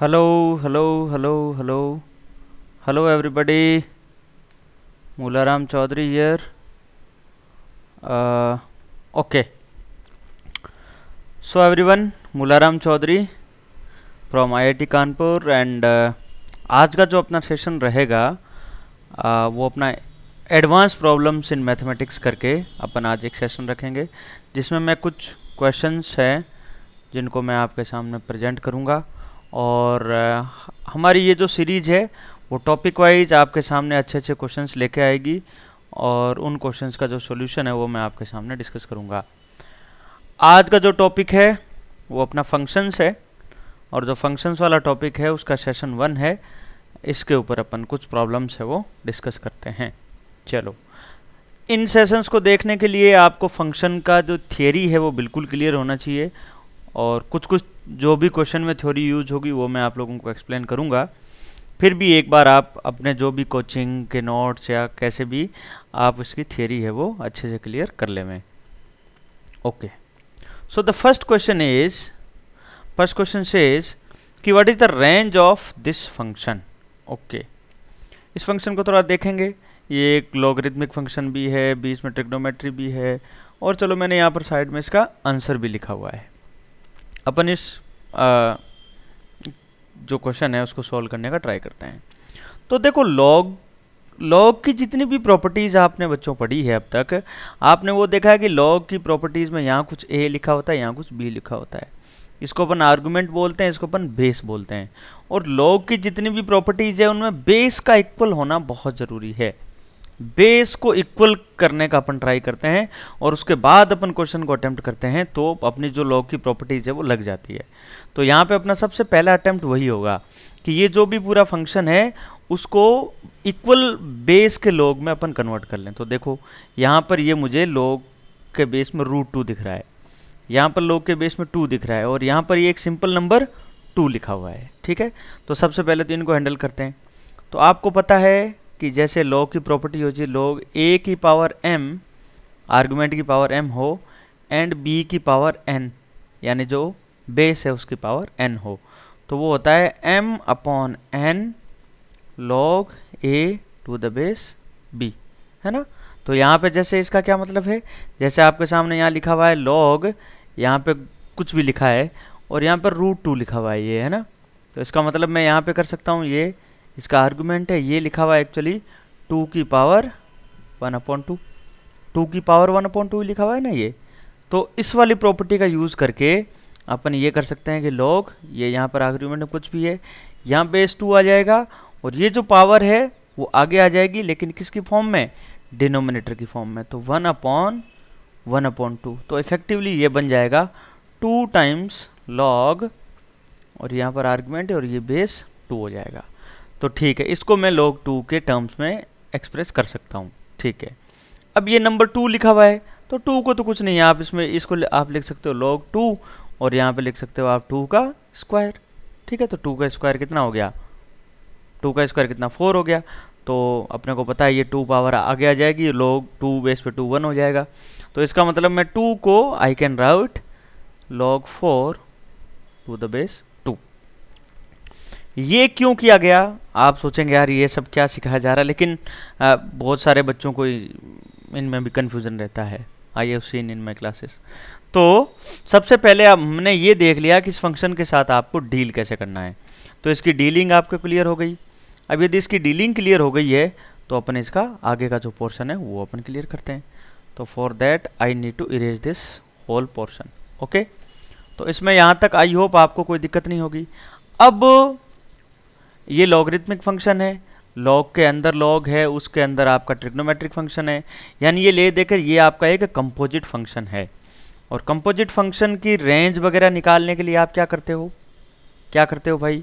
Hello hello hello hello hello everybody Mularam Chaudhary here okay so everyone Mularam Chaudhary from IIT Kanpur and आज का जो अपना session रहेगा uh, वो अपना एडवांस प्रॉब्लम्स इन मैथमेटिक्स करके अपन आज एक सेशन रखेंगे जिसमें मैं कुछ क्वेश्चंस हैं जिनको मैं आपके सामने प्रेजेंट करूँगा और हमारी ये जो सीरीज़ है वो टॉपिक वाइज आपके सामने अच्छे अच्छे क्वेश्चंस लेके आएगी और उन क्वेश्चंस का जो सॉल्यूशन है वो मैं आपके सामने डिस्कस करूँगा आज का जो टॉपिक है वो अपना फंक्शंस है और जो फंक्शंस वाला टॉपिक है उसका सेशन वन है इसके ऊपर अपन कुछ प्रॉब्लम्स है वो डिस्कस करते हैं चलो इन सेशंस को देखने के लिए आपको फंक्शन का जो थियरी है वो बिल्कुल क्लियर होना चाहिए और कुछ कुछ जो भी क्वेश्चन में थ्योरी यूज होगी वो मैं आप लोगों को एक्सप्लेन करूँगा फिर भी एक बार आप अपने जो भी कोचिंग के नोट्स या कैसे भी आप उसकी थियोरी है वो अच्छे से क्लियर कर ले में okay so the first question is first question से इज कि what is the range of this function okay इस फंक्शन को थोड़ा देखेंगे ये एक लॉगरिथमिक फंक्शन भी है बीच में ट्रिग्नोमेट्री भी है और चलो मैंने यहाँ पर साइड में इसका आंसर भी लिखा हुआ है अपन इस आ, जो क्वेश्चन है उसको सॉल्व करने का ट्राई करते हैं तो देखो लॉग लॉग की जितनी भी प्रॉपर्टीज़ आपने बच्चों पढ़ी है अब तक आपने वो देखा है कि लॉग की प्रॉपर्टीज़ में यहाँ कुछ ए लिखा होता है यहाँ कुछ बी लिखा होता है इसको अपन आर्गुमेंट बोलते हैं इसको अपन बेस बोलते हैं और लॉग की जितनी भी प्रॉपर्टीज़ है उनमें बेस का इक्वल होना बहुत ज़रूरी है बेस को इक्वल करने का अपन ट्राई करते हैं और उसके बाद अपन क्वेश्चन को अटैम्प्ट करते हैं तो अपनी जो लॉ की प्रॉपर्टीज है वो लग जाती है तो यहाँ पे अपना सबसे पहला अटैम्प्ट वही होगा कि ये जो भी पूरा फंक्शन है उसको इक्वल बेस के लॉग में अपन कन्वर्ट कर लें तो देखो यहाँ पर ये मुझे लॉग के बेस में रूट टू दिख रहा है यहाँ पर लॉग के बेस में टू दिख रहा है और यहाँ पर ये एक सिंपल नंबर टू लिखा हुआ है ठीक है तो सबसे पहले तो इनको हैंडल करते हैं तो आपको पता है कि जैसे लॉ की प्रॉपर्टी हो जी लॉग ए की पावर एम आर्गूमेंट की पावर एम हो एंड बी की पावर एन यानी जो बेस है उसकी पावर एन हो तो वो होता है m upon n log a to the base b है ना तो यहाँ पे जैसे इसका क्या मतलब है जैसे आपके सामने यहाँ लिखा हुआ है लॉग यहाँ पे कुछ भी लिखा है और यहाँ पर रूट टू लिखा हुआ है ये है ना तो इसका मतलब मैं यहाँ पे कर सकता हूँ ये इसका आर्गूमेंट है ये लिखा हुआ है एक्चुअली टू की power one upon two two की पावर वन अपॉन टू लिखा हुआ है ना ये तो इस वाली प्रॉपर्टी का यूज़ करके अपन ये कर सकते हैं कि लॉग ये यहाँ पर आर्ग्यूमेंट में कुछ भी है यहाँ बेस टू आ जाएगा और ये जो पावर है वो आगे आ जाएगी लेकिन किसकी फॉर्म में डिनोमिनेटर की फॉर्म में तो one upon one upon two तो इफेक्टिवली ये बन जाएगा टू टाइम्स लॉग और यहाँ पर आर्गूमेंट और ये बेस टू हो जाएगा तो ठीक है इसको मैं लॉग टू के टर्म्स में एक्सप्रेस कर सकता हूँ ठीक है अब ये नंबर टू लिखा हुआ है तो टू को तो कुछ नहीं है आप इसमें इसको आप लिख सकते हो लॉग टू और यहाँ पे लिख सकते हो आप टू का स्क्वायर ठीक है तो टू का स्क्वायर कितना हो गया टू का स्क्वायर कितना फोर हो गया तो अपने को पता है ये टू पावर आगे आ जाएगी लॉग टू बेस पे टू वन हो जाएगा तो इसका मतलब मैं टू को I can write log four to the base ये क्यों किया गया आप सोचेंगे यार ये सब क्या सिखाया जा रहा है लेकिन आ, बहुत सारे बच्चों को इनमें भी कन्फ्यूज़न रहता है I have seen in my classes तो सबसे पहले हमने ये देख लिया कि इस फंक्शन के साथ आपको डील कैसे करना है तो इसकी डीलिंग आपको क्लियर हो गई अब यदि इसकी डीलिंग क्लियर हो गई है तो अपन इसका आगे का जो पोर्शन है वो अपन क्लियर करते हैं तो for that I need to erase this whole portion okay तो इसमें यहाँ तक आई होप आपको कोई दिक्कत नहीं होगी अब ये लॉगरिथमिक फंक्शन है लॉग के अंदर लॉग है उसके अंदर आपका ट्रिग्नोमेट्रिक फंक्शन है यानी ये ले देकर ये आपका एक कंपोजिट फंक्शन है और कंपोजिट फंक्शन की रेंज वगैरह निकालने के लिए आप क्या करते हो क्या करते हो भाई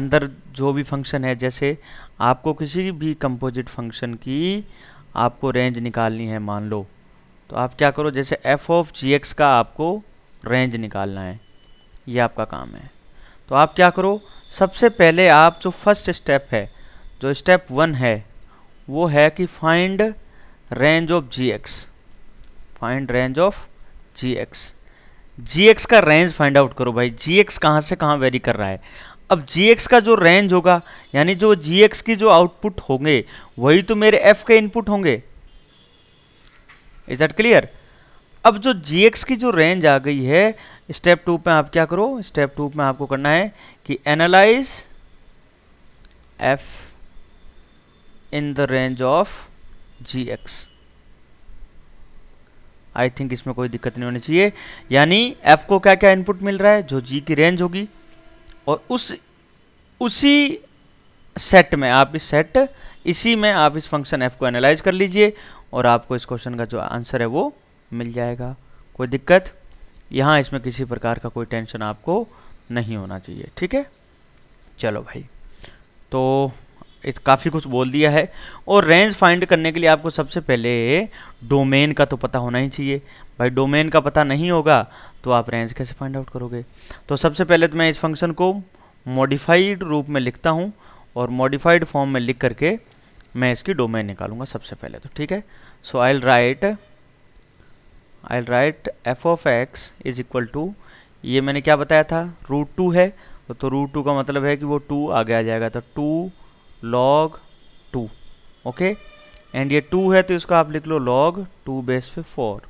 अंदर जो भी फंक्शन है जैसे आपको किसी भी कंपोजिट फंक्शन की आपको रेंज निकालनी है मान लो तो आप क्या करो जैसे एफ ऑफ जी एक्स का आपको रेंज निकालना है ये आपका काम है तो आप क्या करो सबसे पहले आप जो फर्स्ट स्टेप है जो स्टेप वन है वो है कि find range of g x find range of g x g x का रेंज फाइंड आउट करो भाई जी एक्स कहाँ से कहाँ वेरी कर रहा है अब जी एक्स का जो रेंज होगा यानी जो जी एक्स की जो आउटपुट होंगे वही तो मेरे एफ के इनपुट होंगे इज दैट क्लियर अब जो जी एक्स की जो रेंज आ गई है स्टेप टू पे आप क्या करो स्टेप टू में आपको करना है कि analyse f in the range of g x I think इसमें कोई दिक्कत नहीं होनी चाहिए यानी एफ को क्या क्या इनपुट मिल रहा है जो जी की रेंज होगी और उस उसी सेट में आप इस सेट इसी में आप इस फंक्शन एफ को एनालाइज कर लीजिए और आपको इस क्वेश्चन का जो आंसर है वो मिल जाएगा कोई दिक्कत यहाँ इसमें किसी प्रकार का कोई टेंशन आपको नहीं होना चाहिए ठीक है चलो भाई तो इस काफ़ी कुछ बोल दिया है और रेंज फाइंड करने के लिए आपको सबसे पहले डोमेन का तो पता होना ही चाहिए भाई डोमेन का पता नहीं होगा तो आप रेंज कैसे फाइंड आउट करोगे तो सबसे पहले तो मैं इस फंक्शन को मॉडिफाइड रूप में लिखता हूँ और मॉडिफाइड फॉर्म में लिख करके मैं इसकी डोमेन निकालूंगा सबसे पहले तो ठीक है so I write I write f of x is equal to ये मैंने क्या बताया था रूट टू है तो रूट टू का मतलब है कि वो टू आगे आ जाएगा तो two log two okay and ये टू है तो इसका आप लिख लो लॉग टू बेस पे फोर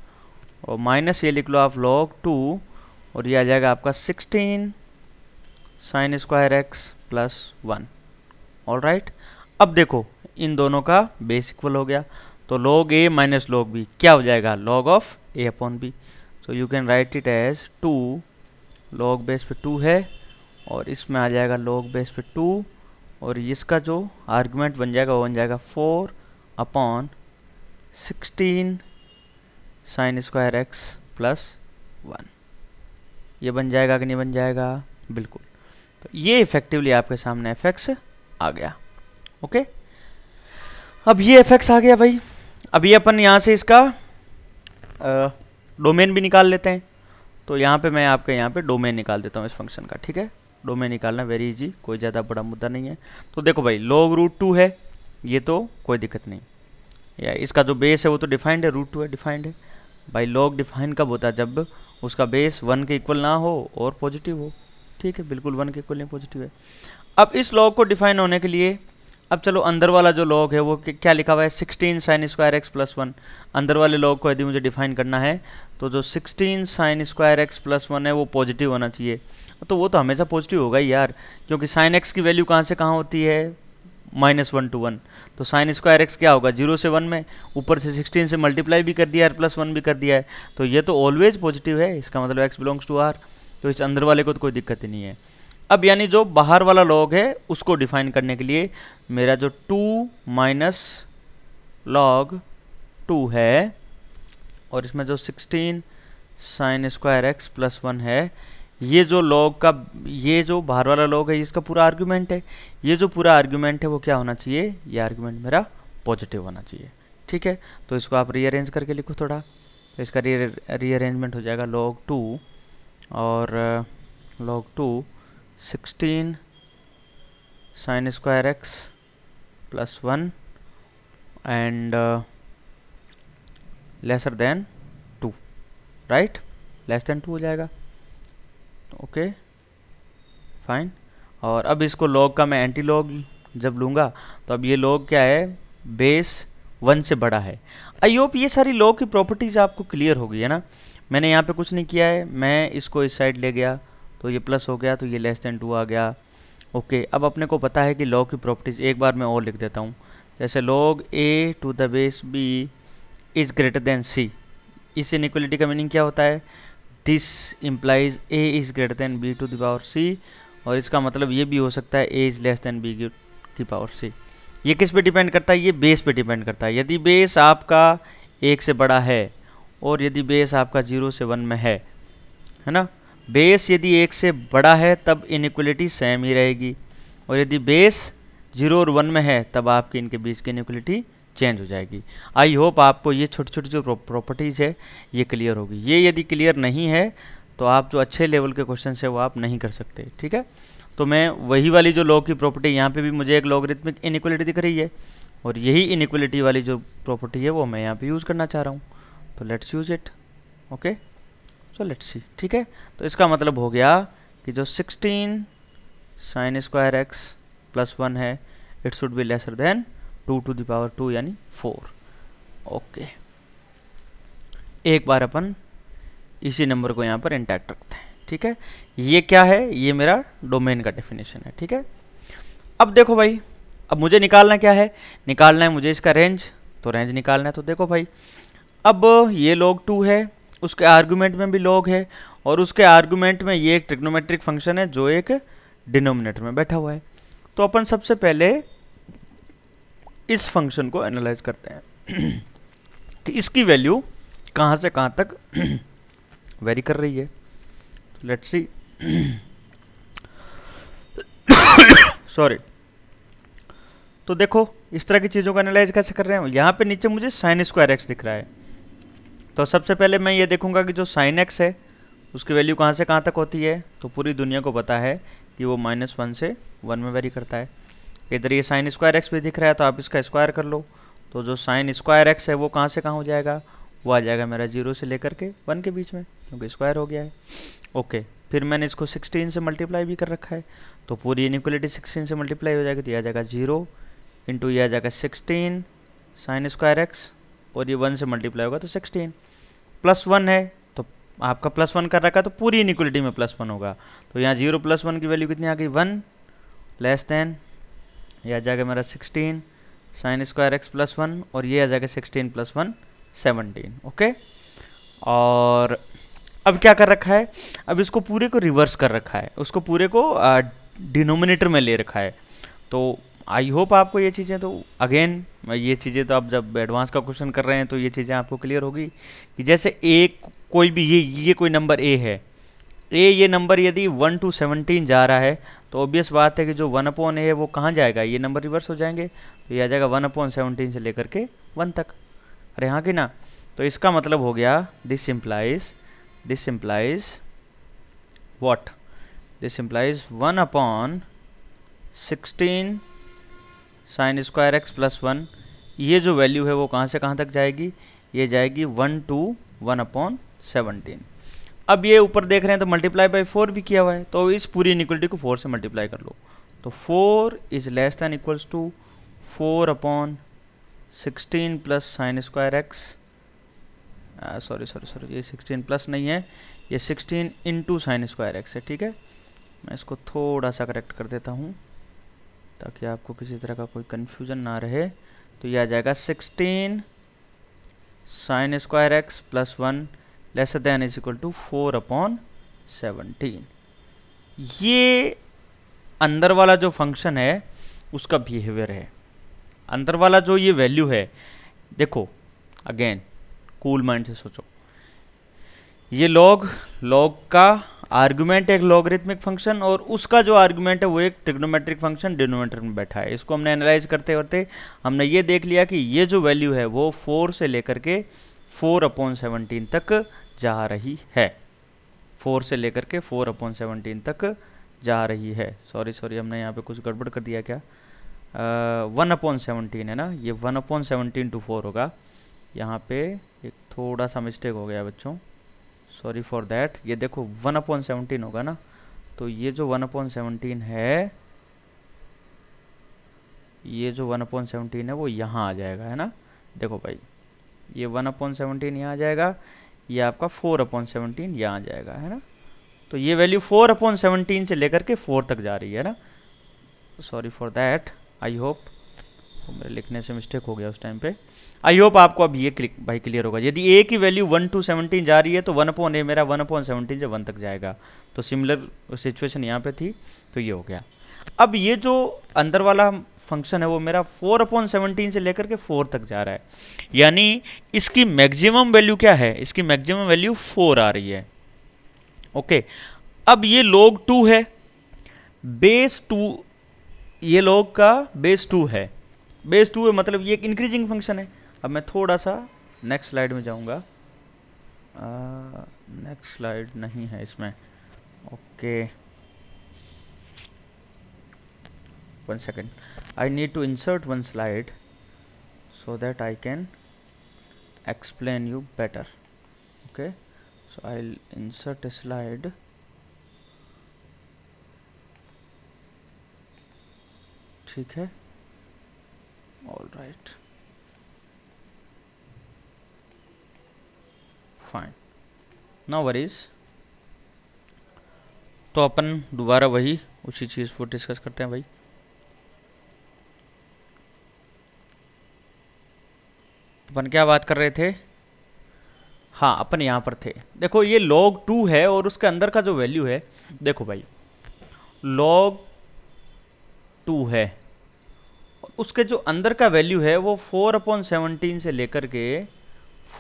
और माइनस ये लिख लो आप लॉग टू और ये आ जाएगा आपका sixteen sine square x plus one all right अब देखो इन दोनों का बेस इक्वल हो गया तो log a minus log b क्या हो जाएगा log of a upon b so you can write it as two log base पे टू है और इसमें आ जाएगा लॉग बेस पे टू और इसका जो आर्गुमेंट बन जाएगा वो बन जाएगा four upon sixteen sine square x plus one ये बन जाएगा कि नहीं बन जाएगा बिल्कुल तो ये इफेक्टिवली आपके सामने एफ आ गया ओके अब ये एफ आ गया भाई अभी अपन यहाँ से इसका डोमेन भी निकाल लेते हैं तो यहाँ पे मैं आपके यहाँ पे डोमेन निकाल देता हूँ इस फंक्शन का ठीक है डोमेन निकालना वेरी इजी कोई ज़्यादा बड़ा मुद्दा नहीं है तो देखो भाई लॉग रूट टू है ये तो कोई दिक्कत नहीं या इसका जो बेस है वो तो डिफाइंड है रूट टू है डिफाइंड है भाई लॉग डिफाइन कब होता है जब उसका बेस वन के इक्वल ना हो और पॉजिटिव हो ठीक है बिल्कुल वन के इक्वल नहीं पॉजिटिव है अब इस लॉग को डिफाइन होने के लिए अब चलो अंदर वाला जो लॉग है वो क्या लिखा हुआ है sixteen sine square x plus one अंदर वाले लॉग को यदि मुझे डिफाइन करना है तो जो sixteen sine square x plus one है वो पॉजिटिव होना चाहिए तो वो तो हमेशा पॉजिटिव होगा ही यार क्योंकि साइन एक्स की वैल्यू कहाँ से कहाँ होती है माइनस वन टू वन तो साइन स्क्वायर एक्स क्या होगा जीरो से वन में ऊपर से सिक्सटीन से मल्टीप्लाई भी कर दिया है प्लस वन भी कर दिया है तो ये तो ऑलवेज पॉजिटिव है इसका मतलब एक्स बिलोंग्स टू आर तो इस अंदर वाले को तो कोई दिक्कत ही नहीं है अब यानी जो बाहर वाला लॉग है उसको डिफाइन करने के लिए मेरा जो टू माइनस लॉग टू है और इसमें जो sixteen sine square x plus one है ये जो लॉग का ये जो बाहर वाला लॉग है इसका पूरा आर्ग्यूमेंट है ये जो पूरा आर्ग्यूमेंट है वो क्या होना चाहिए ये आर्ग्यूमेंट मेरा पॉजिटिव होना चाहिए ठीक है तो इसको आप रीअरेंज करके लिखो थोड़ा तो इसका रीअरेंजमेंट हो जाएगा लॉग टू और log two sixteen sine square x plus one and lesser than two right less than two हो जाएगा ओके फाइन और अब इसको लॉग का मैं एंटी लॉग जब लूँगा तो अब ये लॉग क्या है बेस वन से बड़ा है आई होप ये सारी लॉग की प्रॉपर्टीज़ आपको क्लियर हो गई है ना मैंने यहाँ पे कुछ नहीं किया है मैं इसको इस साइड ले गया तो ये प्लस हो गया तो ये लेस देन टू आ गया ओके अब अपने को पता है कि लॉग की प्रॉपर्टीज़ एक बार मैं और लिख देता हूँ जैसे log a to the base b is greater than c इस इनिक्वलिटी का मीनिंग क्या होता है this implies a is greater than b to the power c और इसका मतलब ये भी हो सकता है a is less than b की पावर सी ये किस पे डिपेंड करता है ये बेस पे डिपेंड करता है यदि बेस आपका एक से बड़ा है और यदि बेस आपका जीरो से वन में है है ना बेस यदि एक से बड़ा है तब इनक्वलिटी सेम ही रहेगी और यदि बेस जीरो और वन में है तब आपकी इनके बीच की इनक्वलिटी चेंज हो जाएगी आई होप आपको ये छोटी छोटी जो प्रॉपर्टीज़ है ये क्लियर होगी ये यदि क्लियर नहीं है तो आप जो अच्छे लेवल के क्वेश्चन है वो आप नहीं कर सकते ठीक है तो मैं वही वाली जो लॉ की प्रॉपर्टी यहाँ पे भी मुझे एक लॉगरिथमिक इनक्वलिटी दिख रही है और यही इनक्वलिटी वाली जो प्रॉपर्टी है वो मैं यहाँ पे यूज़ करना चाह रहा हूँ तो let's use it okay so let's see ठीक है तो इसका मतलब हो गया कि जो 16 sine square x plus one है it should be lesser than two to the power two यानी फोर ओके एक बार अपन इसी नंबर को यहाँ पर इंटैक्ट रखते हैं ठीक है ये क्या है ये मेरा डोमेन का डेफिनेशन है ठीक है अब देखो भाई अब मुझे निकालना क्या है निकालना है मुझे इसका रेंज तो रेंज निकालना है तो देखो भाई अब ये लोग टू है उसके आर्गुमेंट में भी लॉग है और उसके आर्गुमेंट में ये एक ट्रिग्नोमेट्रिक फंक्शन है जो एक डिनोमिनेटर में बैठा हुआ है तो अपन सबसे पहले इस फंक्शन को एनालाइज करते हैं कि इसकी वैल्यू कहाँ से कहाँ तक वेरी कर रही है लेट्स सी सॉरी तो देखो इस तरह की चीज़ों को एनालाइज कैसे कर रहे हैं यहाँ पे नीचे मुझे साइन स्क्वायर एक्स दिख रहा है तो सबसे पहले मैं ये देखूँगा कि जो साइन एक्स है उसकी वैल्यू कहाँ से कहाँ तक होती है तो पूरी दुनिया को पता है कि वो माइनस वन से वन में वेरी करता है इधर ये साइन स्क्वायर एक्स भी दिख रहा है तो आप इसका स्क्वायर कर लो तो जो साइन स्क्वायर एक्स है वो कहाँ से कहाँ हो जाएगा वो आ जाएगा मेरा जीरो से लेकर के वन के बीच में क्योंकि स्क्वायर हो गया है ओके फिर मैंने इसको सिक्सटीन से मल्टीप्लाई भी कर रखा है तो पूरी इनिक्वलिटी सिक्सटीन से मल्टीप्लाई हो जाएगी तो यह आ जाएगा जीरो इंटू यह आ जाएगा सिक्सटीन साइन स्क्वायर एक्स और ये वन से मल्टीप्लाई होगा तो सिक्सटीन प्लस वन है तो आपका प्लस वन कर रखा है तो पूरी इनिक्वलिटी में प्लस वन होगा तो यहाँ जीरो प्लस वन की वैल्यू कितनी आ गई वन लेस देन यह आ जाएगा मेरा sixteen sine square x plus one और ये आ जाएगा sixteen plus one seventeen okay और अब क्या कर रखा है अब इसको पूरे को रिवर्स कर रखा है उसको पूरे को डिनोमिनेटर में ले रखा है तो आई होप आपको ये चीज़ें तो अगेन ये चीज़ें तो आप जब एडवांस का क्वेश्चन कर रहे हैं तो ये चीज़ें आपको क्लियर होगी कि जैसे ए कोई भी ये ये कोई नंबर ए है ए ये नंबर यदि वन टू सेवनटीन जा रहा है तो ऑब्वियस बात है कि जो वन अपॉन ए है वो कहाँ जाएगा ये नंबर रिवर्स हो जाएंगे तो ये आ जाएगा वन अपॉन सेवनटीन से लेकर के वन तक अरे हाँ कि ना तो इसका मतलब हो गया this implies this implies what this implies one upon sixteen sine square x plus one ये जो वैल्यू है वो कहाँ से कहाँ तक जाएगी ये जाएगी one to one upon seventeen अब ये ऊपर देख रहे हैं तो मल्टीप्लाई बाई फोर भी किया हुआ है तो इस पूरी इनिक्वलिटी को फोर से मल्टीप्लाई कर लो तो four is less than equals to four upon sixteen plus sine square x sorry sorry sorry ये सिक्सटीन प्लस नहीं है ये sixteen into sine square x है ठीक है मैं इसको थोड़ा सा करेक्ट कर देता हूँ ताकि आपको किसी तरह का कोई कन्फ्यूज़न ना रहे तो यह आ जाएगा sixteen sine square x plus one less than is equal to four upon seventeen ये अंदर वाला जो फंक्शन है उसका बिहेवियर है अंदर वाला जो ये वैल्यू है देखो अगेन कूल माइंड से सोचो ये लॉग लॉग का आर्गुमेंट एक लॉगरिथमिक फंक्शन और उसका जो आर्गुमेंट है वो एक ट्रिग्नोमेट्रिक फंक्शन डिनोमेटर में बैठा है इसको हमने एनालाइज करते करते हमने ये देख लिया कि ये जो वैल्यू है वो फोर से लेकर के फोर अपॉन सेवनटीन तक जा रही है फोर से लेकर के फोर अपॉन सेवनटीन तक जा रही है सॉरी सॉरी हमने यहाँ पे कुछ गड़बड़ कर दिया क्या वन अपॉन सेवनटीन है ना ये one upon seventeen to four होगा यहाँ पे एक थोड़ा सा मिस्टेक हो गया बच्चों सॉरी फॉर दैट ये देखो वन अपॉन सेवनटीन होगा ना तो ये जो वन अपॉन सेवनटीन है ये जो वन अपॉन सेवनटीन है वो यहाँ आ जाएगा है ना देखो भाई ये वन अपॉन सेवनटीन यहाँ आ जाएगा ये आपका फोर अपॉन सेवनटीन यहाँ आ जाएगा है ना तो ये वैल्यू फोर अपॉन सेवनटीन से लेकर के फोर तक जा रही है ना sorry for that I hope तो मेरे लिखने से मिस्टेक हो गया उस टाइम पे आई होप आपको अब ये क्लिक भाई क्लियर होगा यदि ए की वैल्यू वन टू सेवनटीन जा रही है तो वन अपॉन ए मेरा वन अपॉन सेवनटीन से वन तक जाएगा तो सिमिलर सिचुएशन यहाँ पे थी तो ये हो गया अब ये जो अंदर वाला फंक्शन है वो मेरा फोर अपॉन सेवनटीन से लेकर के फोर तक जा रहा है यानी इसकी मैक्सिमम वैल्यू क्या है इसकी मैक्सिमम वैल्यू फोर आ रही है ओके अब ये लोग टू है बेस टू ये लोग का बेस टू है बेस टू है मतलब ये एक इंक्रीजिंग फंक्शन है अब मैं थोड़ा सा नेक्स्ट स्लाइड में जाऊंगा नेक्स्ट स्लाइड नहीं है इसमें okay one second I need to insert one slide so that I can explain you better okay so I insert a slide ठीक है all right now what is तो अपन दोबारा वही उसी चीज़ को डिस्कस करते हैं भाई अपन क्या बात कर रहे थे हाँ अपन यहां पर थे देखो ये लॉग टू है और उसके अंदर का जो वैल्यू है देखो भाई लॉग टू है उसके जो अंदर का वैल्यू है वो फोर अपॉन सेवनटीन से लेकर के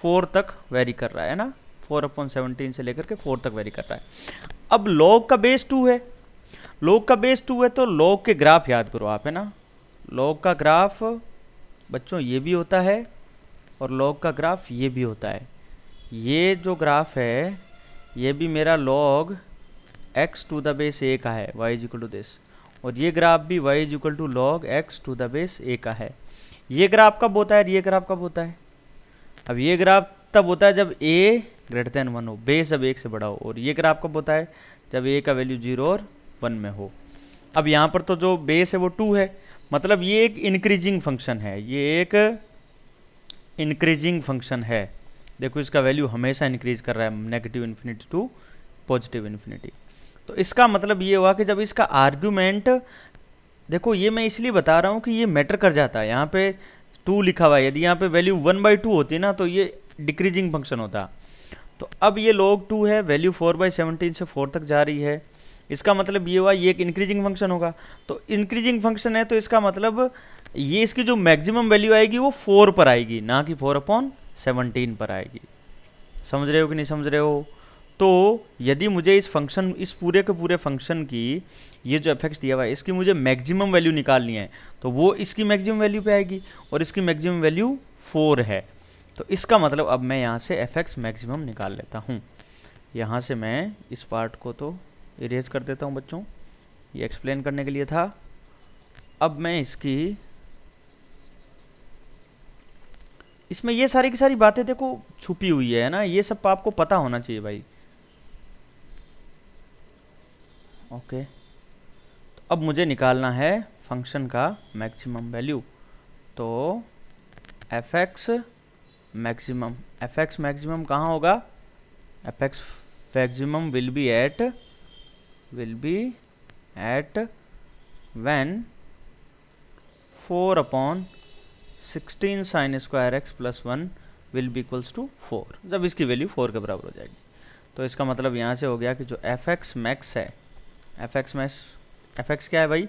फोर तक वेरी कर रहा है ना फोर अपॉन सेवनटीन से लेकर के फोर तक वेरी कर रहा है अब लॉग का बेस टू है लॉग का बेस टू है तो लॉग के ग्राफ याद करो आप है ना लॉग का ग्राफ बच्चों ये भी होता है और लॉग का ग्राफ ये भी होता है ये जो ग्राफ है ये भी मेरा log x to the base a का है y is equal to this और ये ग्राफ भी y is equal to log x to the base a का है ये ग्राफ कब होता है ये ग्राफ कब होता है अब ये ग्राफ तब होता है जब ए ग्रेटर देन वन हो बेस अब एक से बड़ा हो और ये ग्राफ कब होता है जब ए का वैल्यू जीरो और वन में हो अब यहाँ पर तो जो बेस है वो टू है मतलब ये एक इंक्रीजिंग फंक्शन है ये एक इंक्रीजिंग फंक्शन है देखो इसका वैल्यू हमेशा इंक्रीज कर रहा है negative infinity to positive infinity तो इसका मतलब ये हुआ कि जब इसका आर्ग्यूमेंट देखो ये मैं इसलिए बता रहा हूँ कि ये मैटर कर जाता है यहाँ पे टू लिखा हुआ है यदि यहाँ पे वैल्यू वन बाई टू होती ना तो ये डिक्रीजिंग फंक्शन होता तो अब ये लॉग टू है वैल्यू फोर बाई सेवनटीन से फोर तक जा रही है इसका मतलब ये हुआ ये एक इंक्रीजिंग फंक्शन होगा तो इंक्रीजिंग फंक्शन है तो इसका मतलब ये इसकी जो मैक्सिमम वैल्यू आएगी वो फोर पर आएगी ना कि फोर अपॉन सेवनटीन पर आएगी समझ रहे हो कि नहीं समझ रहे हो तो यदि मुझे इस फंक्शन इस पूरे के पूरे फंक्शन की ये जो एफेक्ट्स दिया हुआ है इसकी मुझे मैक्सिमम वैल्यू निकालनी है तो वो इसकी मैक्सिमम वैल्यू पे आएगी और इसकी मैक्सिमम वैल्यू फोर है तो इसका मतलब अब मैं यहाँ से एफेक्ट्स मैक्सिमम निकाल लेता हूँ यहाँ से मैं इस पार्ट को तो इरेज कर देता हूँ बच्चों ये एक्सप्लेन करने के लिए था अब मैं इसकी इसमें ये सारी की सारी बातें देखो छुपी हुई है ना ये सब तो आपको पता होना चाहिए भाई ओके तो अब मुझे निकालना है फंक्शन का मैक्सिमम वैल्यू तो F x maximum f x maximum कहाँ होगा f x maximum will be at will be at when four upon sixteen sine square x plus one will be equals to four जब इसकी value four के बराबर हो जाएगी तो इसका मतलब यहाँ से हो गया कि जो एफ एक्स मैक्स है f x max f x क्या है भाई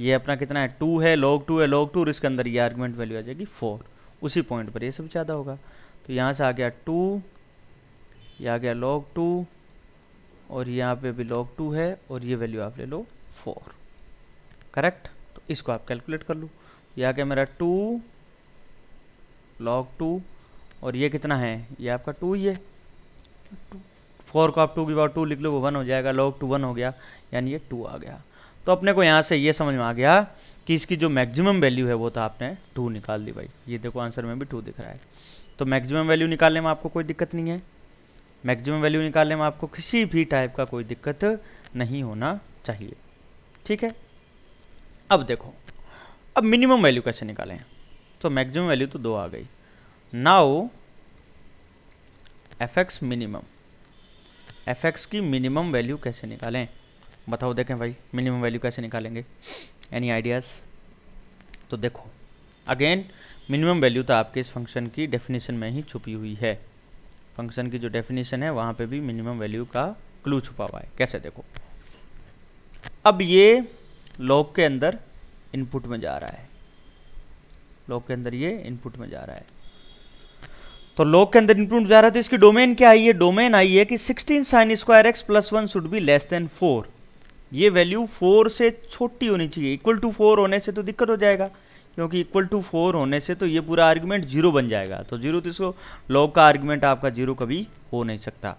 ये अपना कितना है टू है लॉग टू है लॉग टू और इसके अंदर ये आर्गूमेंट वैल्यू आ जाएगी फोर उसी पॉइंट पर ये सब ज़्यादा होगा तो यहाँ से आ गया टू ये आ गया लॉग टू और यहाँ पे भी लॉग टू है और ये वैल्यू आप ले लो फोर करेक्ट तो इसको आप कैलकुलेट कर लो ये आ गया मेरा टू लॉग टू और ये कितना है ये आपका टू ही है टू फोर को आप टू की पावर टू लिख लो वो वन हो जाएगा लॉग टू वन हो गया यानी ये टू आ गया तो अपने को यहाँ से ये समझ में आ गया कि इसकी जो मैक्सिमम वैल्यू है वो तो आपने टू निकाल दी भाई ये देखो आंसर में भी टू दिख रहा है तो मैक्सिमम वैल्यू निकालने में आपको कोई दिक्कत नहीं है मैक्सिमम वैल्यू निकालने में आपको किसी भी टाइप का कोई दिक्कत नहीं होना चाहिए ठीक है अब देखो अब मिनिमम वैल्यू कैसे निकालें तो मैक्सिमम वैल्यू तो दो आ गई now f x minimum f की मिनिमम वैल्यू कैसे निकालें बताओ देखें भाई मिनिमम वैल्यू कैसे निकालेंगे एनी आइडियाज़ तो देखो अगेन मिनिमम वैल्यू तो आपके इस फंक्शन की डेफिनेशन में ही छुपी हुई है फंक्शन की जो डेफिनेशन है वहाँ पे भी मिनिमम वैल्यू का क्लू छुपा हुआ है कैसे देखो अब ये लॉग के अंदर इनपुट में जा रहा है लॉग के अंदर ये इनपुट में जा रहा है तो लॉक के अंदर इंप्रूव जा रहा है तो इसकी डोमेन क्या आई है डोमेन आई है कि 16 sine square x plus one should be less than four ये वैल्यू फोर से छोटी होनी चाहिए इक्वल टू फोर होने से तो दिक्कत हो जाएगा क्योंकि इक्वल टू फोर होने से तो ये पूरा आर्ग्यूमेंट जीरो बन जाएगा तो जीरो तो इसको लॉग का आर्ग्यूमेंट आपका जीरो कभी हो नहीं सकता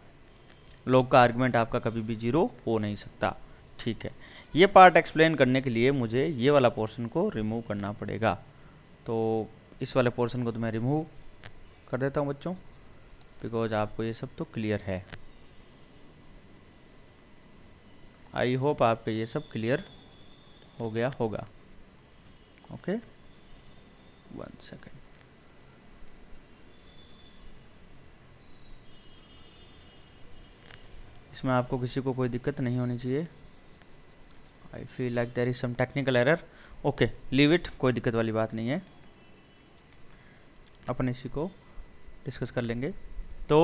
लॉक का आर्ग्यूमेंट आपका कभी भी जीरो हो नहीं सकता ठीक है ये पार्ट एक्सप्लेन करने के लिए मुझे ये वाला पोर्शन को रिमूव करना पड़ेगा तो इस वाले पोर्शन को तो मैं रिमूव कर देता हूँ बच्चों बिकॉज आपको ये सब तो क्लियर है आई होप आपके ये सब क्लियर हो गया होगा ओके वन सेकेंड इसमें आपको किसी को कोई दिक्कत नहीं होनी चाहिए I feel like there is some technical error okay leave it कोई दिक्कत वाली बात नहीं है अपने इसी को डिस्कस कर लेंगे तो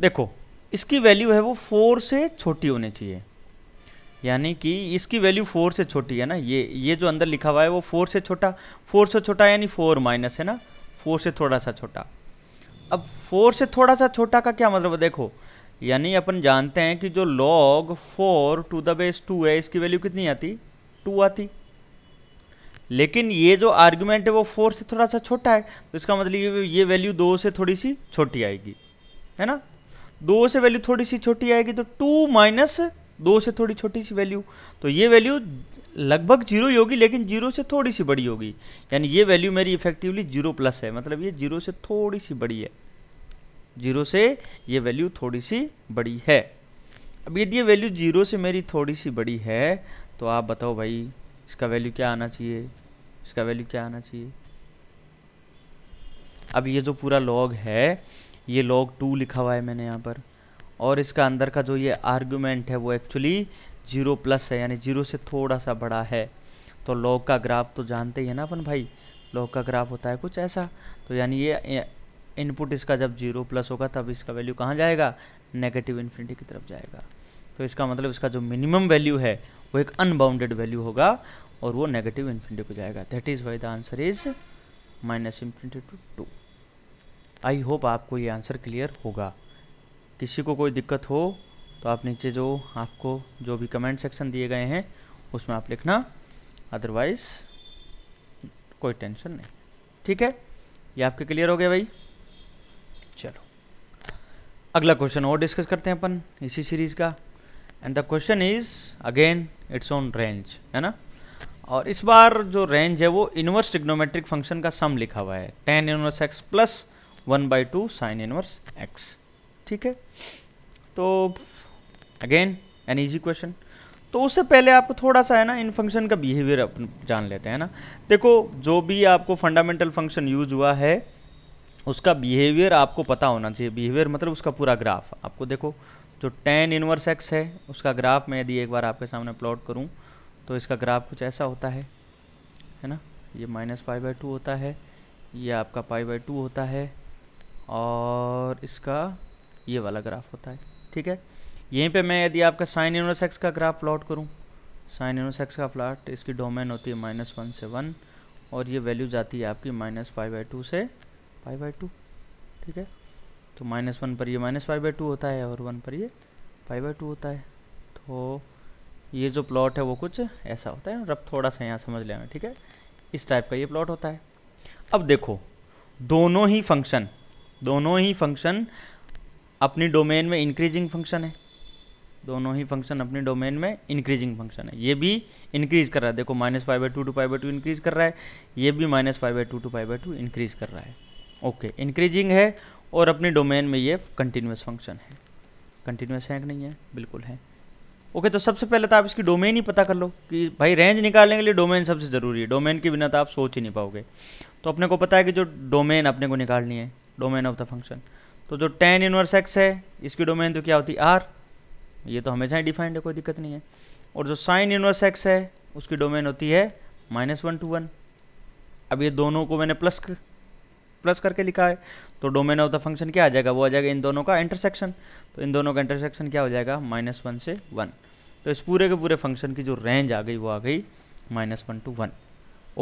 देखो इसकी वैल्यू है वो फोर से छोटी होनी चाहिए यानी कि इसकी वैल्यू फोर से छोटी है ना ये ये जो अंदर लिखा हुआ है वो फोर से छोटा फोर से छोटा यानी फोर माइनस है ना फोर से थोड़ा सा छोटा अब फोर से थोड़ा सा छोटा का क्या मतलब है देखो यानी अपन जानते हैं कि जो log four to the base two है इसकी वैल्यू कितनी आती टू आती लेकिन ये जो आर्ग्यूमेंट है वो फोर से थोड़ा सा छोटा है तो इसका मतलब ये वैल्यू दो से थोड़ी सी छोटी आएगी है ना दो से वैल्यू थोड़ी सी छोटी आएगी तो टू माइनस दो से थोड़ी छोटी सी वैल्यू तो ये वैल्यू लगभग जीरो ही होगी लेकिन जीरो से थोड़ी सी बड़ी होगी यानी ये वैल्यू मेरी इफेक्टिवली जीरो प्लस है मतलब ये जीरो से थोड़ी सी बड़ी है जीरो से ये वैल्यू थोड़ी सी बड़ी है अब यदि ये वैल्यू जीरो से मेरी थोड़ी सी बड़ी है तो आप बताओ भाई इसका वैल्यू क्या आना चाहिए इसका वैल्यू क्या आना चाहिए अब ये जो पूरा लॉग है ये लॉग टू लिखा हुआ है मैंने यहाँ पर और इसका अंदर का जो ये आर्ग्यूमेंट है वो एक्चुअली जीरो प्लस है यानी जीरो से थोड़ा सा बड़ा है तो लॉग का ग्राफ तो जानते ही है ना अपन भाई लॉग का ग्राफ होता है कुछ ऐसा तो यानी ये इनपुट इसका जब जीरो प्लस होगा तब इसका वैल्यू कहाँ जाएगा नेगेटिव इन्फिनिटी की तरफ जाएगा तो इसका मतलब इसका जो मिनिमम वैल्यू है वो एक अनबाउंडेड वैल्यू होगा और वो नेगेटिव इन्फिनिटी पे जाएगा that is why the answer is minus infinity to two I hope आपको ये आंसर क्लियर होगा किसी को कोई दिक्कत हो तो आप नीचे जो आपको जो भी कमेंट सेक्शन दिए गए हैं उसमें आप लिखना अदरवाइज़ कोई टेंशन नहीं ठीक है ये आपके क्लियर हो गया भाई चलो अगला क्वेश्चन और डिस्कस करते हैं अपन इसी सीरीज़ का end the question is again it's on range है ना और इस बार जो रेंज है वो इनवर्स टिग्नोमेट्रिक फंक्शन का सम लिखा हुआ है tan inverse x plus one by two sine inverse x ठीक है तो अगेन एन ईजी क्वेश्चन तो उससे पहले आपको थोड़ा सा है ना इन फंक्शन का बिहेवियर अपन जान लेते हैं ना देखो जो भी आपको फंडामेंटल फंक्शन यूज हुआ है उसका बिहेवियर आपको पता होना चाहिए बिहेवियर मतलब उसका पूरा ग्राफ आपको देखो जो टेन इनवर्स एक्स है उसका ग्राफ मैं यदि एक बार आपके सामने प्लॉट करूँ तो इसका ग्राफ कुछ ऐसा होता है है ना ये माइनस पाई बाई टू होता है ये आपका पाई बाई टू होता है और इसका ये वाला ग्राफ होता है ठीक है यहीं पे मैं यदि आपका साइन इनोस एक्स का ग्राफ प्लॉट करूँ साइन इनोस एक्स का प्लाट इसकी डोमेन होती है माइनस वन से वन और ये वैल्यू जाती है आपकी माइनस फाइव बाई टू से फाइव बाई टू ठीक है तो माइनस वन पर ये माइनस फाइव बाई टू होता है और वन पर ये फाइव बाई टू होता है तो ये जो प्लॉट है वो कुछ ऐसा होता है रब थोड़ा सा यहाँ समझ लेना ठीक है इस टाइप का ये प्लॉट होता है अब देखो दोनों ही फंक्शन दोनों ही फंक्शन अपनी डोमेन में इंक्रीजिंग फंक्शन है दोनों ही फंक्शन अपने डोमेन में इंक्रीजिंग फंक्शन है ये भी इंक्रीज कर रहा है देखो minus five by two to five by two increase कर रहा है ये भी minus five by two to five by two increase कर रहा है ओके इंक्रीजिंग है और अपने डोमेन में ये कंटिन्यूस फंक्शन है कंटिन्यूस है कि नहीं है बिल्कुल है ओके तो सबसे पहले तो आप इसकी डोमेन ही पता कर लो कि भाई रेंज निकालने के लिए डोमेन सबसे ज़रूरी है डोमेन के बिना तो आप सोच ही नहीं पाओगे तो अपने को पता है कि जो डोमेन अपने को निकालनी है डोमेन ऑफ द फंक्शन तो जो टेन इनवर्स एक्स है इसकी डोमेन तो क्या होती है आर ये तो हमेशा ही डिफाइंड है कोई दिक्कत नहीं है और जो साइन इनवर्स एक्स है उसकी डोमेन होती है माइनस वन टू वन अब ये दोनों को मैंने प्लस प्लस करके लिखा है तो डोमेन ऑफ द फंक्शन क्या आ जाएगा वो आ जाएगा इन दोनों का इंटरसेक्शन तो इन दोनों का इंटरसेक्शन क्या हो जाएगा माइनस वन से वन तो इस पूरे के पूरे फंक्शन की जो रेंज आ गई वो आ गई minus one to one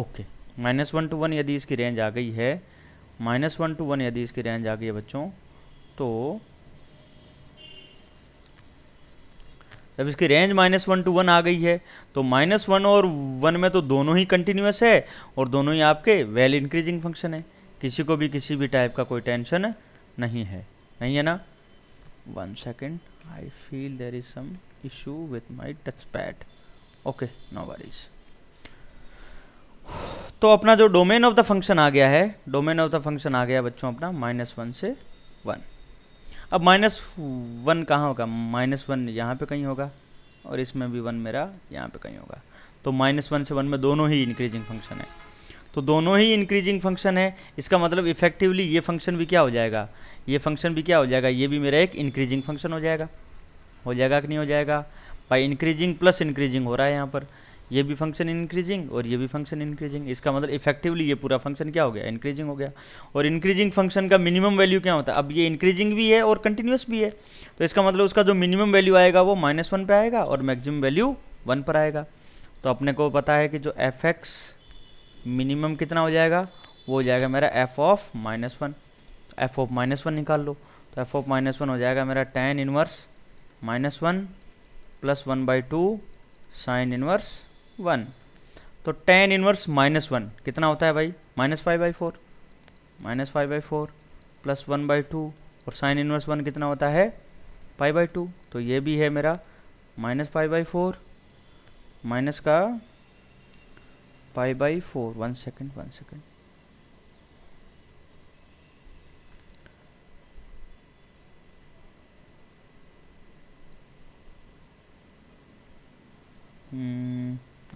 okay minus one to one यदि इसकी रेंज आ गई है माइनस वन टू वन यदि इसकी रेंज आ गई है बच्चों तो जब इसकी range minus one to one आ गई है तो माइनस वन और वन में तो दोनों ही कंटिन्यूस है और दोनों ही आपके वेल इंक्रीजिंग फंक्शन है किसी को भी किसी भी टाइप का कोई टेंशन नहीं है नहीं है ना one second I feel there is some issue with my touch pad okay no worries तो अपना जो डोमेन ऑफ द फंक्शन आ गया है डोमेन ऑफ द फंक्शन आ गया बच्चों अपना माइनस वन से वन अब माइनस वन कहाँ होगा माइनस वन यहाँ पे कहीं होगा और इसमें भी वन मेरा यहाँ पे कहीं होगा तो माइनस वन से वन में दोनों ही इंक्रीजिंग फंक्शन है तो दोनों ही इंक्रीजिंग फंक्शन है इसका मतलब इफेक्टिवली ये फंक्शन भी क्या हो जाएगा ये फंक्शन भी क्या हो जाएगा ये भी मेरा एक इंक्रीजिंग फंक्शन हो जाएगा हो जाएगा कि नहीं हो जाएगा बाई इंक्रीजिंग प्लस इंक्रीजिंग हो रहा है यहाँ पर ये भी फंक्शन इंक्रीजिंग और ये भी फंक्शन इंक्रीजिंग इसका मतलब इफेक्टिवली ये पूरा फंक्शन क्या हो गया इंक्रीजिंग हो गया और इंक्रीजिंग फंक्शन का मिनिमम वैल्यू क्या होता है अब ये इंक्रीजिंग भी है और कंटिन्यूस भी है तो इसका मतलब उसका जो मिनिमम वैल्यू आएगा वो माइनस वन पर आएगा और मैक्सिमम वैल्यू वन पर आएगा तो अपने को पता है कि जो एफ एक्स मिनिमम कितना हो जाएगा वो हो जाएगा मेरा f of minus one F of minus one निकाल लो तो एफ ऑफ माइनस वन हो जाएगा मेरा tan inverse minus one plus one by two sine inverse one तो टेन इनवर्स माइनस वन कितना होता है भाई minus five by four minus five by four plus one by two और sine inverse one कितना होता है फाइव बाई टू तो ये भी है मेरा minus five by four minus का pi by four one second one second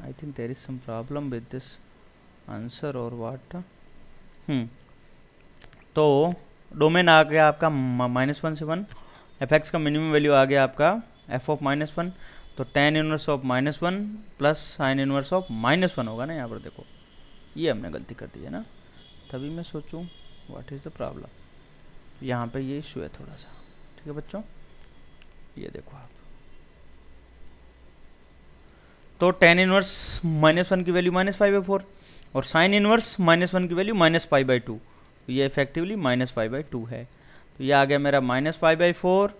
I think there is some problem with this answer or what? Hmm. तो डोमेन आ गया आपका माइनस वन से वन एफ एक्स का मिनिमम वैल्यू आ गया आपका एफ ऑफ माइनस वन तो tan inverse of minus one plus sine inverse of minus one होगा ना यहाँ पर देखो ये हमने गलती कर दी है ना तभी मैं सोचूं व्हाट इज़ द प्रॉब्लम यहाँ पे ये इशू है थोड़ा सा ठीक है बच्चों ये देखो आप तो टेन इनवर्स माइनस वन की value minus five by four और साइन इनवर्स माइनस वन की value minus five by two ये effectively minus five by two है तो ये आ गया मेरा माइनस फाइव बाई फोर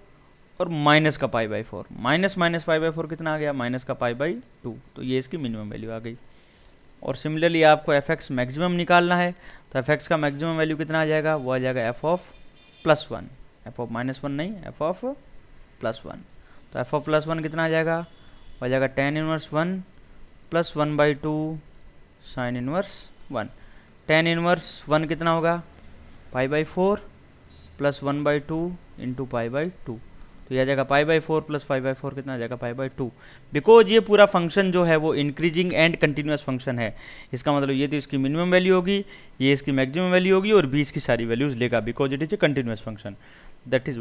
और माइनस का pi by four minus minus pi by four कितना आ गया माइनस का पाई बाई टू तो ये इसकी मिनिमम वैल्यू आ गई और सिमिलरली आपको एफ एक्स मैक्सिमम निकालना है तो एफ एक्स का मैक्सिमम वैल्यू कितना आ जाएगा वो आ जाएगा F of plus one F of minus one नहीं एफ ऑफ प्लस वन तो एफ ऑफ प्लस वन कितना आ जाएगा वो आ जाएगा tan inverse one plus one by two sine inverse one tan inverse one कितना होगा pi by four plus one by two into pi by two तो यह आ जाएगा पाई by four plus five by four कितना आ जाएगा पाई बाई टू बिकॉज ये पूरा फंक्शन जो है वो इंक्रीजिंग एंड कंटिन्यूस फंक्शन है इसका मतलब ये तो इसकी मिनिमम वैल्यू होगी ये इसकी मैक्सिमम वैल्यू होगी और बीस की सारी वैल्यूज लेगा because it is a continuous function that is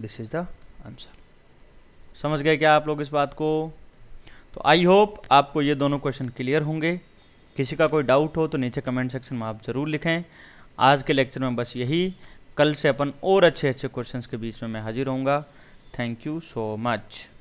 this is the answer समझ गए क्या आप लोग इस बात को तो आई होप आपको ये दोनों क्वेश्चन क्लियर होंगे किसी का कोई डाउट हो तो नीचे कमेंट सेक्शन में आप ज़रूर लिखें आज के लेक्चर में बस यही कल से अपन और अच्छे अच्छे क्वेश्चंस के बीच में मैं हाजिर होऊंगा थैंक यू सो मच